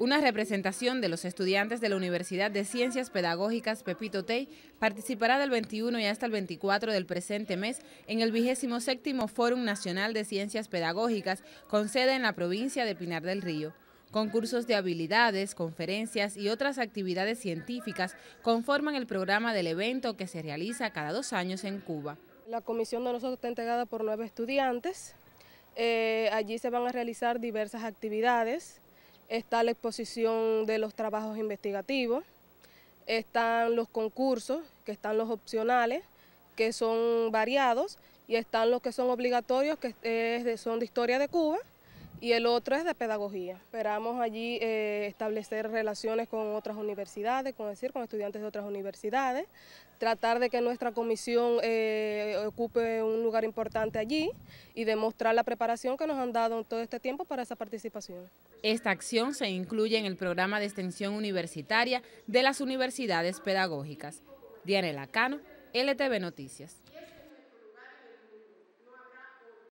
Una representación de los estudiantes de la Universidad de Ciencias Pedagógicas Pepito Tey participará del 21 y hasta el 24 del presente mes en el 27 Fórum Nacional de Ciencias Pedagógicas con sede en la provincia de Pinar del Río. Concursos de habilidades, conferencias y otras actividades científicas conforman el programa del evento que se realiza cada dos años en Cuba. La comisión de nosotros está entregada por nueve estudiantes. Eh, allí se van a realizar diversas actividades está la exposición de los trabajos investigativos, están los concursos, que están los opcionales, que son variados, y están los que son obligatorios, que eh, son de historia de Cuba, y el otro es de pedagogía. Esperamos allí eh, establecer relaciones con otras universidades, con, con estudiantes de otras universidades, tratar de que nuestra comisión eh, ocupe un lugar importante allí y demostrar la preparación que nos han dado en todo este tiempo para esa participación. Esta acción se incluye en el programa de extensión universitaria de las universidades pedagógicas. Diana Lacano, LTV Noticias.